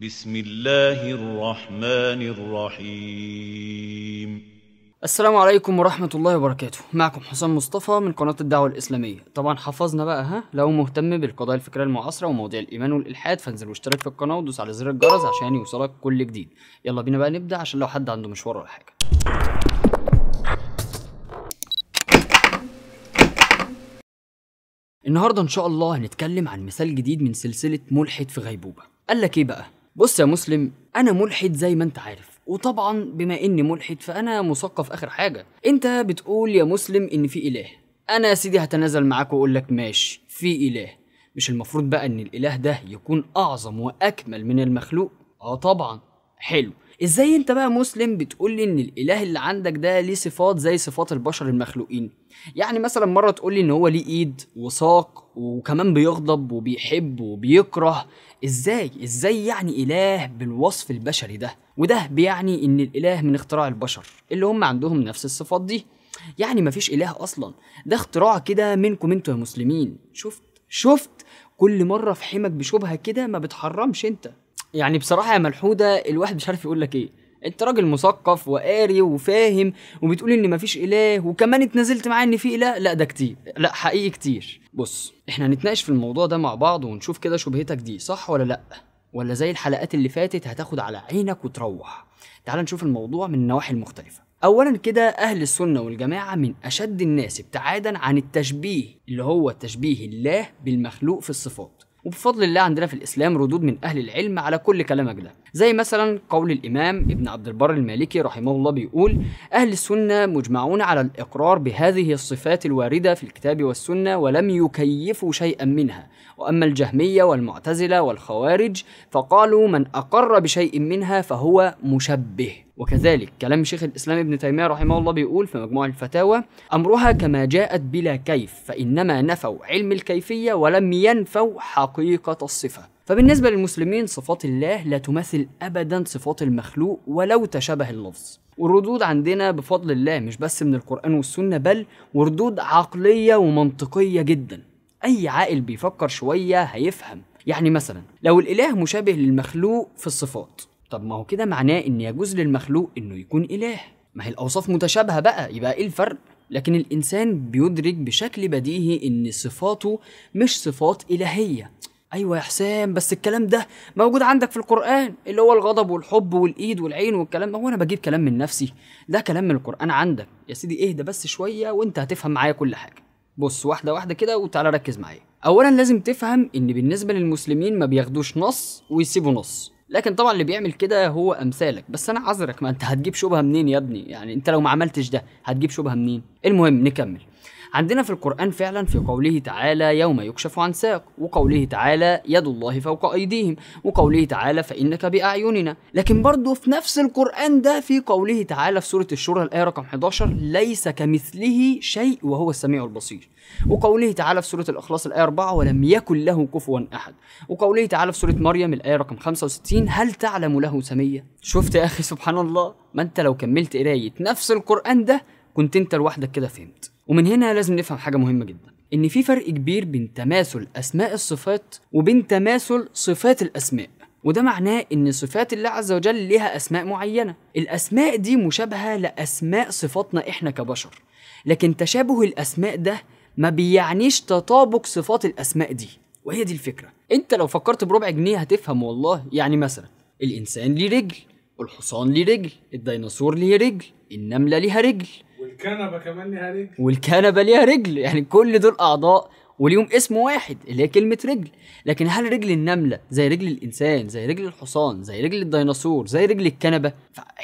بسم الله الرحمن الرحيم السلام عليكم ورحمة الله وبركاته معكم حسام مصطفى من قناة الدعوة الإسلامية طبعا حفظنا بقى ها لو مهتم بالقضايا الفكرية المعاصرة ومواضيع الإيمان والإلحاد فانزل واشترك في القناة ودوس على زر الجرس عشان يوصلك كل جديد يلا بينا بقى نبدأ عشان لو حد عنده مشوار ولا حاجة النهارده ان شاء الله هنتكلم عن مثال جديد من سلسله ملحد في غيبوبه قال لك ايه بقى بص يا مسلم انا ملحد زي ما انت عارف وطبعا بما اني ملحد فانا مثقف اخر حاجه انت بتقول يا مسلم ان في اله انا يا سيدي هتنازل معاك واقول لك ماشي في اله مش المفروض بقى ان الاله ده يكون اعظم واكمل من المخلوق اه طبعا حلو ازاي انت بقى مسلم بتقولي ان الاله اللي عندك ده ليه صفات زي صفات البشر المخلوقين يعني مثلا مره تقولي ان هو ليه ايد وساق وكمان بيغضب وبيحب وبيكره ازاي ازاي يعني اله بالوصف البشري ده وده بيعني ان الاله من اختراع البشر اللي هم عندهم نفس الصفات دي يعني مفيش اله اصلا ده اختراع كده منكم انتوا يا مسلمين شفت شفت كل مره في حمك بشبهه كده ما بتحرمش انت يعني بصراحه يا ملحوده الواحد مش عارف يقول لك ايه انت راجل مثقف وقاري وفاهم وبتقول ان مفيش اله وكمان اتنازلت معاه ان في اله لا ده كتير لا حقيقي كتير بص احنا هنتناقش في الموضوع ده مع بعض ونشوف كده شبهتك دي صح ولا لا ولا زي الحلقات اللي فاتت هتاخد على عينك وتروح تعال نشوف الموضوع من النواحي المختلفه اولا كده اهل السنه والجماعه من اشد الناس ابتعادا عن التشبيه اللي هو تشبيه الله بالمخلوق في الصفات وبفضل الله عندنا في الإسلام ردود من أهل العلم على كل كلامك ده زي مثلا قول الإمام ابن عبد البر المالكي رحمه الله بيقول أهل السنة مجمعون على الإقرار بهذه الصفات الواردة في الكتاب والسنة ولم يكيفوا شيئا منها وأما الجهمية والمعتزلة والخوارج فقالوا من أقر بشيء منها فهو مشبه وكذلك كلام شيخ الإسلام ابن تيمية رحمه الله بيقول في مجموع الفتاوى أمرها كما جاءت بلا كيف فإنما نفوا علم الكيفية ولم ينفوا حقيقة الصفة فبالنسبة للمسلمين صفات الله لا تماثل أبدا صفات المخلوق ولو تشابه اللفظ والردود عندنا بفضل الله مش بس من القرآن والسنة بل وردود عقلية ومنطقية جدا أي عاقل بيفكر شوية هيفهم يعني مثلا لو الإله مشابه للمخلوق في الصفات طب ما هو كده معناه إن يجوز للمخلوق إنه يكون إله ما هي الأوصاف متشابهة بقى يبقى إيه الفرق؟ لكن الإنسان بيدرك بشكل بديهي إن صفاته مش صفات إلهية ايوه يا حسام بس الكلام ده موجود عندك في القران اللي هو الغضب والحب والايد والعين والكلام ده هو انا بجيب كلام من نفسي ده كلام من القران عندك يا سيدي اهدى بس شويه وانت هتفهم معايا كل حاجه بص واحده واحده كده وتعالى ركز معايا اولا لازم تفهم ان بالنسبه للمسلمين ما بياخدوش نص ويسيبوا نص لكن طبعا اللي بيعمل كده هو امثالك بس انا عذرك ما انت هتجيب شبهه منين يا ابني يعني انت لو ما عملتش ده هتجيب شبهه منين المهم نكمل عندنا في القرآن فعلا في قوله تعالى يوم يكشف عن ساق وقوله تعالى يد الله فوق أيديهم وقوله تعالى فإنك بأعيننا لكن برضه في نفس القرآن ده في قوله تعالى في سورة الشورى الآية رقم 11 ليس كمثله شيء وهو السميع البصير وقوله تعالى في سورة الإخلاص الآية 4 ولم يكن له كفوا أحد وقوله تعالى في سورة مريم الآية رقم 65 هل تعلم له سمية شفت يا أخي سبحان الله ما أنت لو كملت قراية نفس القرآن ده كنت أنت لوحدك كده فهمت ومن هنا لازم نفهم حاجة مهمة جدا إن في فرق كبير بين تماثل أسماء الصفات وبين تماثل صفات الأسماء وده معناه إن صفات الله عز وجل لها أسماء معينة الأسماء دي مشابهة لأسماء صفاتنا إحنا كبشر لكن تشابه الأسماء ده ما بيعنيش تطابق صفات الأسماء دي وهي دي الفكرة أنت لو فكرت بربع جنيه هتفهم والله يعني مثلا الإنسان ليه رجل الحصان ليه رجل الديناصور ليه رجل النملة ليها رجل والكنبه كمان ليها رجل والكنبه ليها رجل يعني كل دول اعضاء وليهم اسم واحد اللي هي كلمه رجل لكن هل رجل النمله زي رجل الانسان زي رجل الحصان زي رجل الديناصور زي رجل الكنبه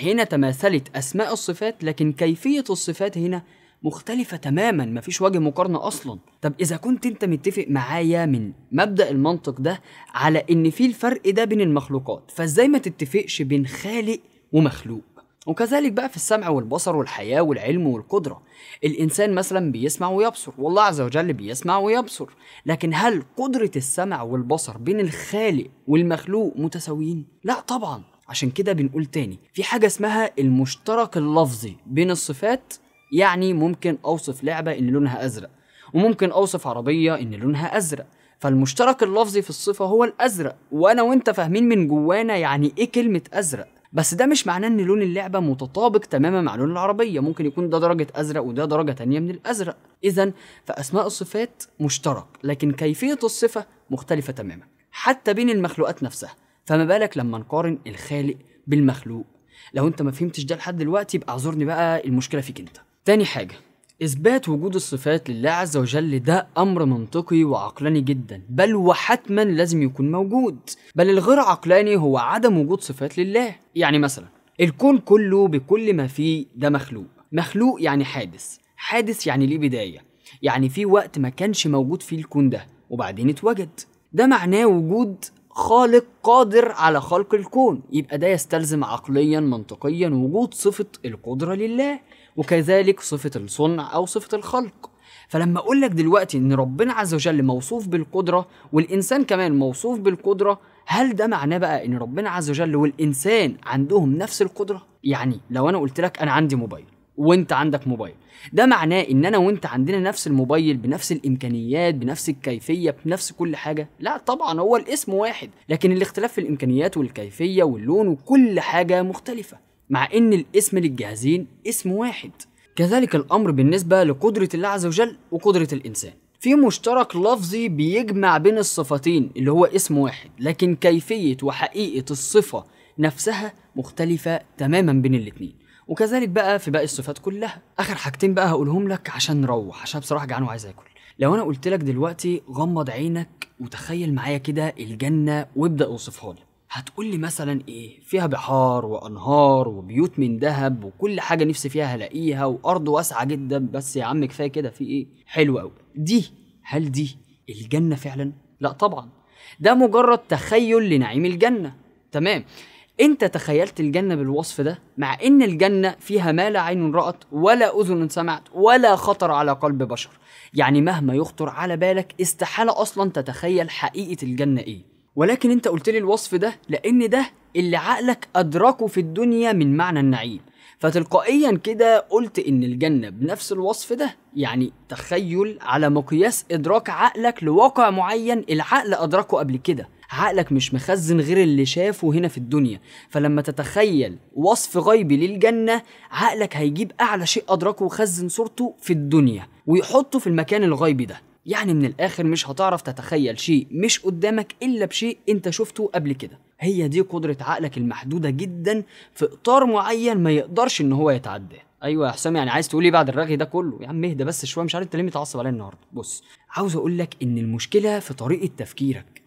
هنا تماثلت اسماء الصفات لكن كيفيه الصفات هنا مختلفة تماما مفيش وجه مقارنة أصلا طب إذا كنت أنت متفق معايا من مبدأ المنطق ده على إن في الفرق ده بين المخلوقات فإزاي ما تتفقش بين خالق ومخلوق وكذلك بقى في السمع والبصر والحياة والعلم والقدرة الإنسان مثلا بيسمع ويبصر والله عز وجل بيسمع ويبصر لكن هل قدرة السمع والبصر بين الخالق والمخلوق متساويين؟ لا طبعا عشان كده بنقول تاني في حاجة اسمها المشترك اللفظي بين الصفات يعني ممكن أوصف لعبة إن لونها أزرق وممكن أوصف عربية إن لونها أزرق فالمشترك اللفظي في الصفة هو الأزرق وأنا وأنت فاهمين من جوانا يعني إيه كلمة أزرق بس ده مش معناه ان لون اللعبه متطابق تماما مع لون العربيه ممكن يكون ده درجه ازرق وده درجه تانية من الازرق اذا فاسماء الصفات مشترك لكن كيفيه الصفه مختلفه تماما حتى بين المخلوقات نفسها فما بالك لما نقارن الخالق بالمخلوق لو انت ما فهمتش ده لحد دلوقتي يبقى اعذرني بقى المشكله فيك انت تاني حاجه إثبات وجود الصفات لله عز وجل ده أمر منطقي وعقلاني جدا بل وحتما لازم يكون موجود بل الغير عقلاني هو عدم وجود صفات لله يعني مثلا الكون كله بكل ما فيه ده مخلوق مخلوق يعني حادث حادث يعني ليه بداية يعني في وقت ما كانش موجود فيه الكون ده وبعدين اتوجد ده معناه وجود خالق قادر على خلق الكون يبقى ده يستلزم عقليا منطقيا وجود صفة القدرة لله وكذلك صفة الصنع أو صفة الخلق فلما أقول لك دلوقتي إن ربنا عز وجل موصوف بالقدرة والإنسان كمان موصوف بالقدرة هل ده معناه بقى إن ربنا عز وجل والإنسان عندهم نفس القدرة؟ يعني لو أنا قلت لك أنا عندي موبايل وانت عندك موبايل ده معناه ان انا وانت عندنا نفس الموبايل بنفس الامكانيات بنفس الكيفيه بنفس كل حاجه لا طبعا هو الاسم واحد لكن الاختلاف في الامكانيات والكيفيه واللون وكل حاجه مختلفه مع ان الاسم للجهازين اسم واحد كذلك الامر بالنسبه لقدره الله عز وجل وقدره الانسان في مشترك لفظي بيجمع بين الصفتين اللي هو اسم واحد لكن كيفيه وحقيقه الصفه نفسها مختلفه تماما بين الاتنين وكذلك بقى في باقي الصفات كلها اخر حاجتين بقى هقولهم لك عشان نروح عشان بصراحه جعان وعايز اكل لو انا قلت لك دلوقتي غمض عينك وتخيل معايا كده الجنه وابدا اوصفها لي هتقولي مثلا ايه فيها بحار وانهار وبيوت من ذهب وكل حاجه نفسي فيها هلاقيها وارض واسعه جدا بس يا عم كفايه كده في ايه حلو قوي دي هل دي الجنه فعلا لا طبعا ده مجرد تخيل لنعيم الجنه تمام انت تخيلت الجنه بالوصف ده مع ان الجنه فيها ما لا عين رات ولا اذن سمعت ولا خطر على قلب بشر يعني مهما يخطر على بالك استحاله اصلا تتخيل حقيقه الجنه ايه ولكن انت قلت لي الوصف ده لان ده اللي عقلك ادركه في الدنيا من معنى النعيم فتلقائيا كده قلت ان الجنه بنفس الوصف ده يعني تخيل على مقياس ادراك عقلك لواقع معين العقل ادركه قبل كده عقلك مش مخزن غير اللي شافه هنا في الدنيا فلما تتخيل وصف غيبي للجنة عقلك هيجيب أعلى شيء أدركه وخزن صورته في الدنيا ويحطه في المكان الغيبي ده يعني من الاخر مش هتعرف تتخيل شيء مش قدامك الا بشيء انت شفته قبل كده هي دي قدره عقلك المحدوده جدا في اطار معين ما يقدرش ان هو يتعداه ايوه يا حسام يعني عايز تقول بعد الرغي ده كله يا عم اهدى بس شويه مش عارف انت ليه متعصب عليا النهارده بص عاوز اقول لك ان المشكله في طريقه تفكيرك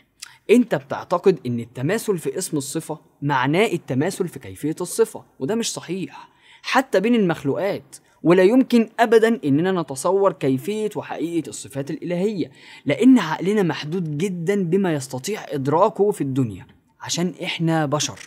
انت بتعتقد ان التماثل في اسم الصفه معناه التماثل في كيفيه الصفه وده مش صحيح حتى بين المخلوقات ولا يمكن ابدا اننا نتصور كيفيه وحقيقه الصفات الالهيه لان عقلنا محدود جدا بما يستطيع ادراكه في الدنيا عشان احنا بشر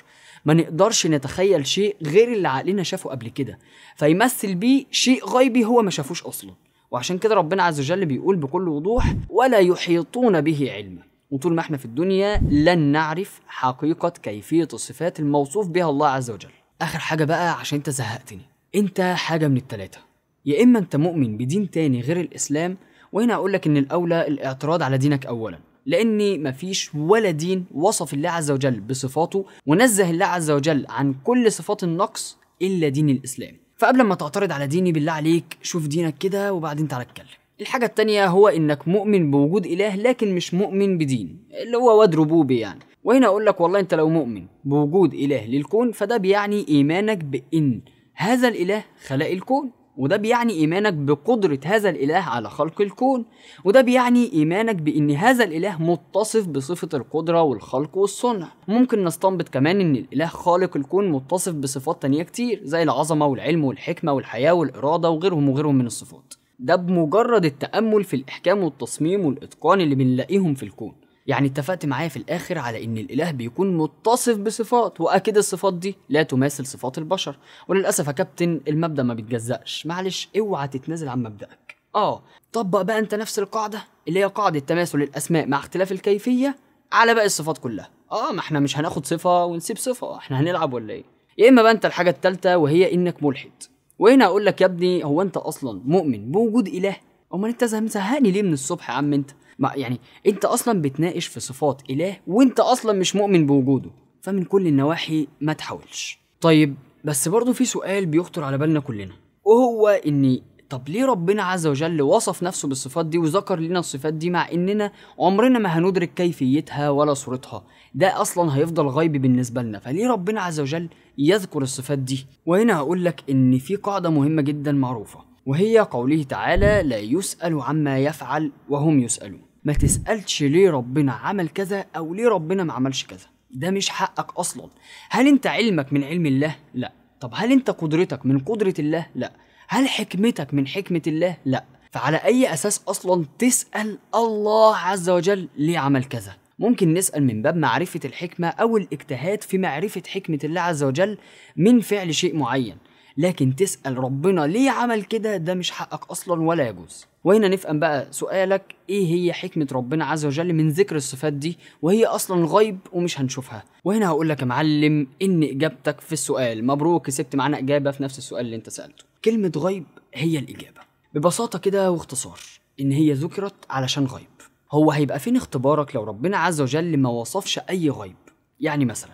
ما نقدرش نتخيل شيء غير اللي عقلنا شافه قبل كده فيمثل بيه شيء غيبي هو ما شافوش اصلا وعشان كده ربنا عز وجل بيقول بكل وضوح ولا يحيطون به علما وطول ما احنا في الدنيا لن نعرف حقيقة كيفية الصفات الموصوف بها الله عز وجل آخر حاجة بقى عشان انت زهقتني انت حاجه من التلاته يا اما انت مؤمن بدين تاني غير الاسلام وهنا اقول لك ان الاولى الاعتراض على دينك اولا لان مفيش ولا دين وصف الله عز وجل بصفاته ونزه الله عز وجل عن كل صفات النقص الا دين الاسلام فقبل ما تعترض على ديني بالله عليك شوف دينك كده وبعدين تعالى اتكلم الحاجة التانية هو إنك مؤمن بوجود إله لكن مش مؤمن بدين اللي هو واد ربوبي يعني وهنا أقول لك والله أنت لو مؤمن بوجود إله للكون فده بيعني إيمانك بإن هذا الإله خلق الكون وده بيعني إيمانك بقدرة هذا الإله على خلق الكون وده بيعني إيمانك بإن هذا الإله متصف بصفة القدرة والخلق والصنع ممكن نستنبط كمان إن الإله خالق الكون متصف بصفات تانية كتير زي العظمة والعلم والحكمة والحياة والإرادة وغيرهم وغيرهم من الصفات ده بمجرد التأمل في الإحكام والتصميم والإتقان اللي بنلاقيهم في الكون يعني اتفقت معايا في الاخر على ان الاله بيكون متصف بصفات واكيد الصفات دي لا تماثل صفات البشر وللاسف يا كابتن المبدا ما بيتجزأش معلش اوعى تتنازل عن مبدأك اه طبق بقى انت نفس القاعده اللي هي قاعده تماثل الاسماء مع اختلاف الكيفيه على باقي الصفات كلها اه ما احنا مش هناخد صفه ونسيب صفه احنا هنلعب ولا ايه يا اما بقى انت الحاجه الثالثه وهي انك ملحد وهنا اقول لك يا ابني هو انت اصلا مؤمن بوجود اله امال انت زهقني ليه من الصبح يا عم انت ما يعني انت اصلا بتناقش في صفات اله وانت اصلا مش مؤمن بوجوده فمن كل النواحي ما تحاولش طيب بس برضه في سؤال بيخطر على بالنا كلنا وهو ان طب ليه ربنا عز وجل وصف نفسه بالصفات دي وذكر لنا الصفات دي مع اننا عمرنا ما هندرك كيفيتها ولا صورتها ده اصلا هيفضل غيب بالنسبه لنا فليه ربنا عز وجل يذكر الصفات دي وهنا هقول لك ان في قاعده مهمه جدا معروفه وهي قوله تعالى لا يسأل عما يفعل وهم يسألون ما تسالش ليه ربنا عمل كذا او ليه ربنا ما عملش كذا ده مش حقك اصلا هل انت علمك من علم الله لا طب هل انت قدرتك من قدره الله لا هل حكمتك من حكمه الله لا فعلى اي اساس اصلا تسال الله عز وجل ليه عمل كذا ممكن نسأل من باب معرفة الحكمة أو الاجتهاد في معرفة حكمة الله عز وجل من فعل شيء معين لكن تسأل ربنا ليه عمل كده ده مش حقك أصلا ولا يجوز وهنا نفهم بقى سؤالك ايه هي حكمة ربنا عز وجل من ذكر الصفات دي وهي اصلا غيب ومش هنشوفها وهنا هقول لك يا معلم ان اجابتك في السؤال مبروك كسبت معانا اجابة في نفس السؤال اللي انت سألته كلمة غيب هي الاجابة ببساطة كده واختصار ان هي ذكرت علشان غيب هو هيبقى فين اختبارك لو ربنا عز وجل ما وصفش اي غيب يعني مثلا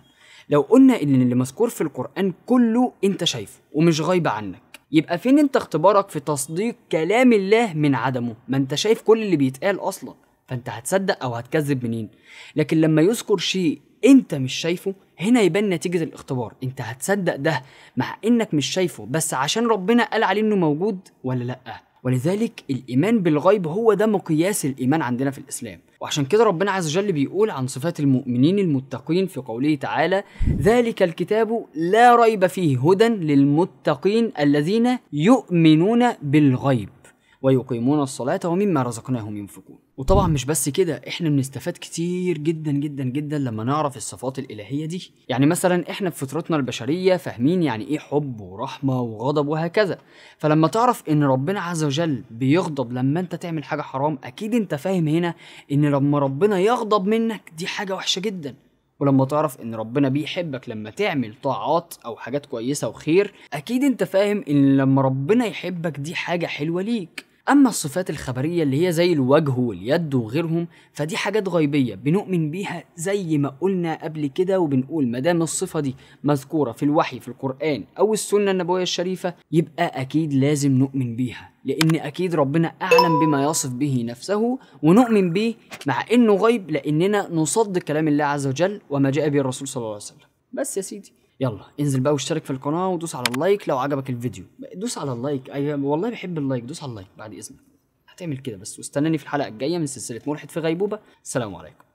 لو قلنا ان اللي مذكور في القرآن كله انت شايفه ومش غايب عنك يبقى فين انت اختبارك في تصديق كلام الله من عدمه ما انت شايف كل اللي بيتقال اصلا فانت هتصدق او هتكذب منين لكن لما يذكر شيء انت مش شايفه هنا يبان نتيجة الاختبار انت هتصدق ده مع انك مش شايفه بس عشان ربنا قال عليه انه موجود ولا لأ ولذلك الإيمان بالغيب هو ده مقياس الإيمان عندنا في الإسلام وعشان كده ربنا عز وجل بيقول عن صفات المؤمنين المتقين في قوله تعالى ذلك الكتاب لا ريب فيه هدى للمتقين الذين يؤمنون بالغيب ويقيمون الصلاة ومما رزقناهم ينفقون وطبعا مش بس كده احنا بنستفاد كتير جدا جدا جدا لما نعرف الصفات الإلهية دي يعني مثلا احنا في فطرتنا البشرية فاهمين يعني ايه حب ورحمة وغضب وهكذا فلما تعرف ان ربنا عز وجل بيغضب لما انت تعمل حاجة حرام اكيد انت فاهم هنا ان لما ربنا يغضب منك دي حاجة وحشة جدا ولما تعرف ان ربنا بيحبك لما تعمل طاعات او حاجات كويسه وخير اكيد انت فاهم ان لما ربنا يحبك دي حاجه حلوه ليك أما الصفات الخبرية اللي هي زي الوجه واليد وغيرهم فدي حاجات غيبية بنؤمن بيها زي ما قلنا قبل كده وبنقول ما دام الصفة دي مذكورة في الوحي في القرآن أو السنة النبوية الشريفة يبقى أكيد لازم نؤمن بيها لأن أكيد ربنا أعلم بما يصف به نفسه ونؤمن به مع إنه غيب لأننا نصدق كلام الله عز وجل وما جاء به الرسول صلى الله عليه وسلم بس يا سيدي يلا انزل بقى واشترك في القناه ودوس على اللايك لو عجبك الفيديو دوس على اللايك اي أيوة، والله بحب اللايك دوس على اللايك بعد اذنك هتعمل كده بس واستناني في الحلقه الجايه من سلسله ملحد في غيبوبه سلام عليكم